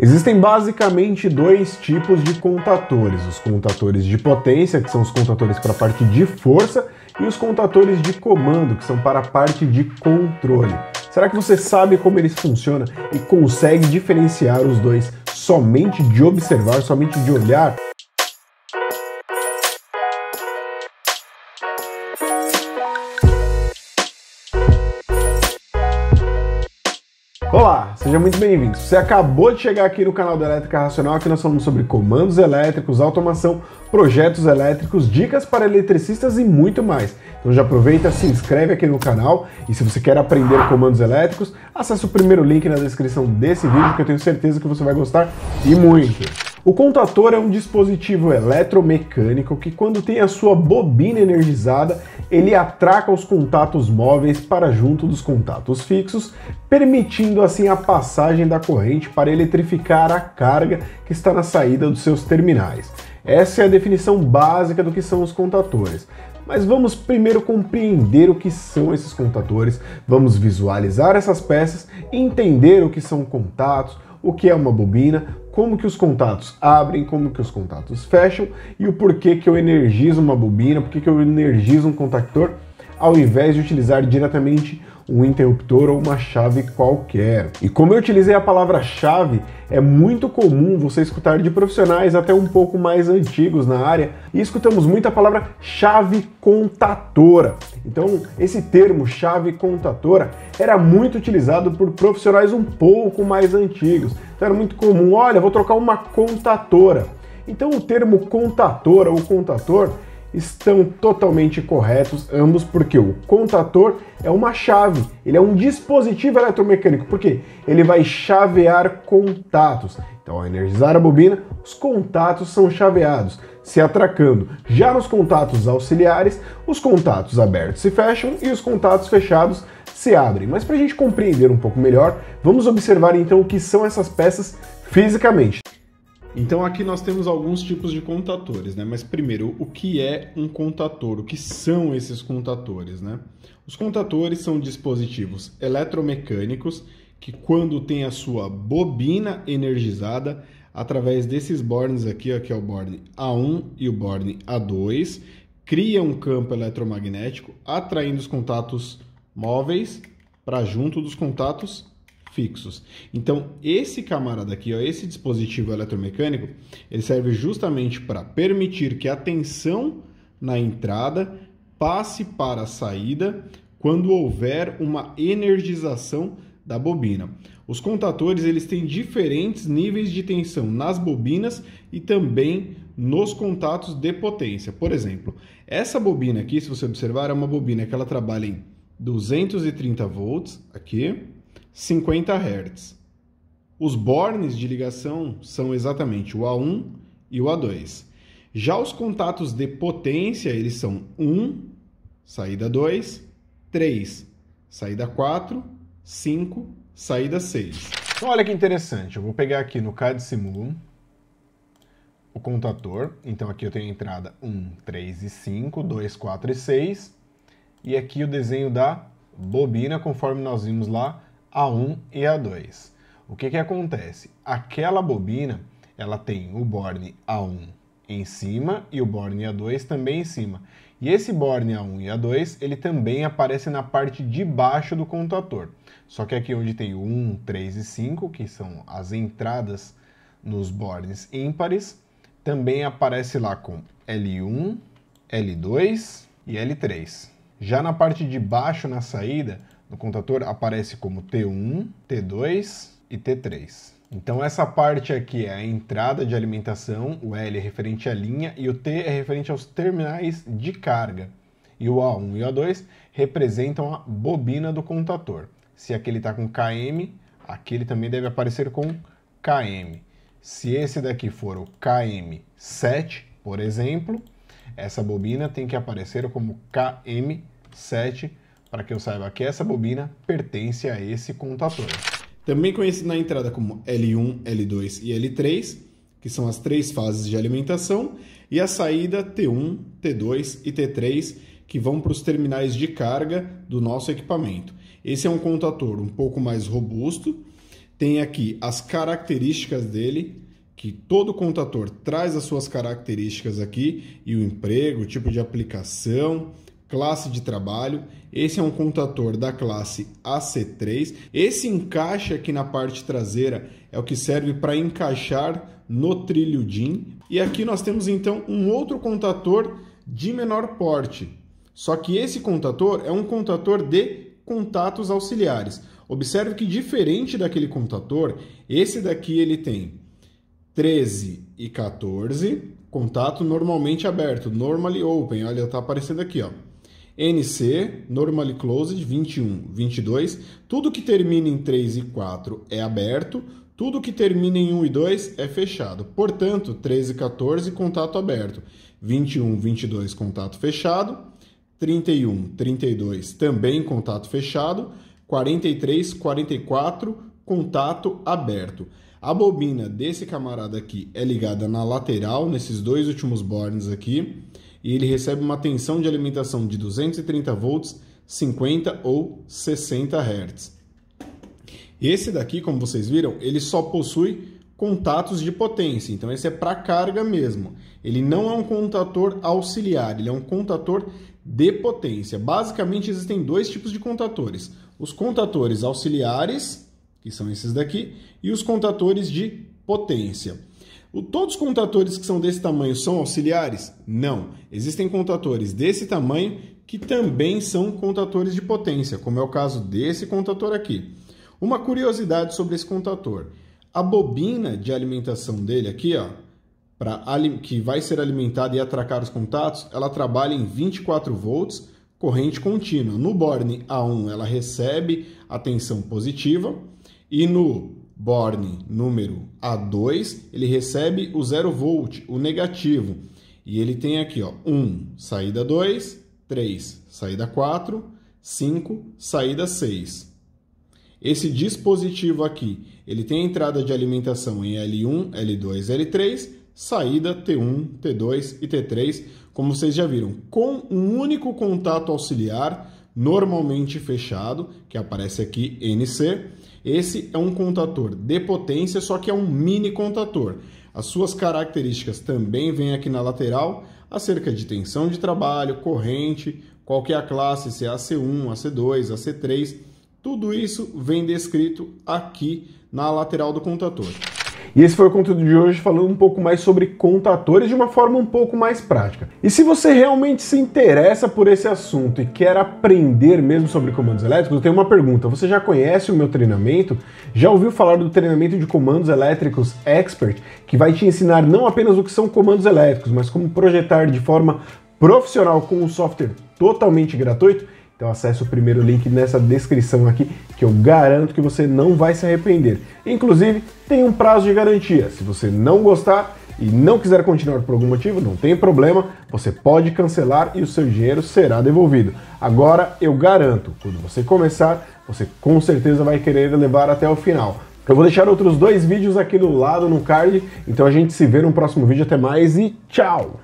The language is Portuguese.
Existem basicamente dois tipos de contatores: os contatores de potência, que são os contatores para a parte de força, e os contatores de comando, que são para a parte de controle. Será que você sabe como eles funcionam e consegue diferenciar os dois somente de observar, somente de olhar? Olá, Seja muito bem-vindo. Você acabou de chegar aqui no canal da Elétrica Racional, aqui nós falamos sobre comandos elétricos, automação, projetos elétricos, dicas para eletricistas e muito mais. Então já aproveita, se inscreve aqui no canal e se você quer aprender comandos elétricos, acesse o primeiro link na descrição desse vídeo que eu tenho certeza que você vai gostar e muito. O contator é um dispositivo eletromecânico que, quando tem a sua bobina energizada, ele atraca os contatos móveis para junto dos contatos fixos, permitindo assim a passagem da corrente para eletrificar a carga que está na saída dos seus terminais. Essa é a definição básica do que são os contatores. Mas vamos primeiro compreender o que são esses contatores, vamos visualizar essas peças, entender o que são contatos, o que é uma bobina, como que os contatos abrem, como que os contatos fecham e o porquê que eu energizo uma bobina, por que eu energizo um contactor ao invés de utilizar diretamente um interruptor ou uma chave qualquer. E como eu utilizei a palavra chave, é muito comum você escutar de profissionais até um pouco mais antigos na área e escutamos muito a palavra chave contatora. Então, esse termo chave contatora era muito utilizado por profissionais um pouco mais antigos. Então, era muito comum, olha, vou trocar uma contatora. Então, o termo contatora ou contator estão totalmente corretos, ambos, porque o contator é uma chave, ele é um dispositivo eletromecânico, porque ele vai chavear contatos. Então, ao energizar a bobina, os contatos são chaveados, se atracando. Já nos contatos auxiliares, os contatos abertos se fecham e os contatos fechados se abrem. Mas para a gente compreender um pouco melhor, vamos observar então o que são essas peças fisicamente. Então aqui nós temos alguns tipos de contatores, né? Mas primeiro, o que é um contator? O que são esses contatores, né? Os contatores são dispositivos eletromecânicos que quando tem a sua bobina energizada, através desses bornes aqui, ó, que é o borne A1 e o borne A2, cria um campo eletromagnético atraindo os contatos móveis para junto dos contatos fixos. Então, esse camarada aqui, ó, esse dispositivo eletromecânico, ele serve justamente para permitir que a tensão na entrada passe para a saída quando houver uma energização da bobina. Os contatores eles têm diferentes níveis de tensão nas bobinas e também nos contatos de potência. Por exemplo, essa bobina aqui, se você observar, é uma bobina que ela trabalha em 230 volts aqui 50 Hz. Os bornes de ligação são exatamente o A1 e o A2. Já os contatos de potência, eles são 1, saída 2, 3, saída 4, 5, saída 6. Então, olha que interessante, eu vou pegar aqui no CAD Simulum o contator, então aqui eu tenho a entrada 1, 3 e 5, 2, 4 e 6, e aqui o desenho da bobina, conforme nós vimos lá, a1 e A2. O que, que acontece? Aquela bobina ela tem o borne A1 em cima e o borne A2 também em cima. E esse borne A1 e A2, ele também aparece na parte de baixo do contator. Só que aqui onde tem o 1, 3 e 5, que são as entradas nos bornes ímpares, também aparece lá com L1, L2 e L3. Já na parte de baixo, na saída, no contator aparece como T1, T2 e T3. Então essa parte aqui é a entrada de alimentação, o L é referente à linha e o T é referente aos terminais de carga. E o A1 e o A2 representam a bobina do contator. Se aquele está com KM, aqui ele também deve aparecer com KM. Se esse daqui for o KM7, por exemplo, essa bobina tem que aparecer como KM7 para que eu saiba que essa bobina pertence a esse contator. Também conhecido na entrada como L1, L2 e L3, que são as três fases de alimentação, e a saída T1, T2 e T3, que vão para os terminais de carga do nosso equipamento. Esse é um contator um pouco mais robusto, tem aqui as características dele, que todo contator traz as suas características aqui, e o emprego, o tipo de aplicação, classe de trabalho, esse é um contator da classe AC3. Esse encaixe aqui na parte traseira é o que serve para encaixar no trilho DIN. E aqui nós temos então um outro contator de menor porte. Só que esse contator é um contator de contatos auxiliares. Observe que diferente daquele contator, esse daqui ele tem 13 e 14, contato normalmente aberto, normally open, olha, está aparecendo aqui, ó. NC, normally closed, 21, 22. Tudo que termina em 3 e 4 é aberto, tudo que termina em 1 e 2 é fechado. Portanto, 13 e 14, contato aberto. 21, 22, contato fechado. 31, 32, também contato fechado. 43, 44, contato aberto. A bobina desse camarada aqui é ligada na lateral, nesses dois últimos bornes aqui e ele recebe uma tensão de alimentação de 230 volts, 50 ou 60 Hz. Esse daqui, como vocês viram, ele só possui contatos de potência, então esse é para carga mesmo. Ele não é um contator auxiliar, ele é um contator de potência. Basicamente existem dois tipos de contatores: os contatores auxiliares, que são esses daqui, e os contatores de potência. O, todos os contratores que são desse tamanho são auxiliares? Não. Existem contadores desse tamanho que também são contadores de potência, como é o caso desse contator aqui. Uma curiosidade sobre esse contator. A bobina de alimentação dele aqui, ó, pra, que vai ser alimentada e atracar os contatos, ela trabalha em 24 volts, corrente contínua. No borne A1 ela recebe a tensão positiva e no borne número A2, ele recebe o 0 volt, o negativo. E ele tem aqui, ó, 1, saída 2, 3, saída 4, 5, saída 6. Esse dispositivo aqui, ele tem a entrada de alimentação em L1, L2, L3, saída T1, T2 e T3, como vocês já viram, com um único contato auxiliar, normalmente fechado, que aparece aqui NC, esse é um contator de potência, só que é um mini contator. As suas características também vêm aqui na lateral, acerca de tensão de trabalho, corrente, qual que é a classe, se é AC1, AC2, AC3, tudo isso vem descrito aqui na lateral do contator. E esse foi o conteúdo de hoje falando um pouco mais sobre contadores de uma forma um pouco mais prática. E se você realmente se interessa por esse assunto e quer aprender mesmo sobre comandos elétricos, eu tenho uma pergunta. Você já conhece o meu treinamento? Já ouviu falar do treinamento de comandos elétricos Expert, que vai te ensinar não apenas o que são comandos elétricos, mas como projetar de forma profissional com um software totalmente gratuito? Então acesse o primeiro link nessa descrição aqui, que eu garanto que você não vai se arrepender. Inclusive, tem um prazo de garantia. Se você não gostar e não quiser continuar por algum motivo, não tem problema, você pode cancelar e o seu dinheiro será devolvido. Agora eu garanto, quando você começar, você com certeza vai querer levar até o final. Eu vou deixar outros dois vídeos aqui do lado no card, então a gente se vê no próximo vídeo, até mais e tchau!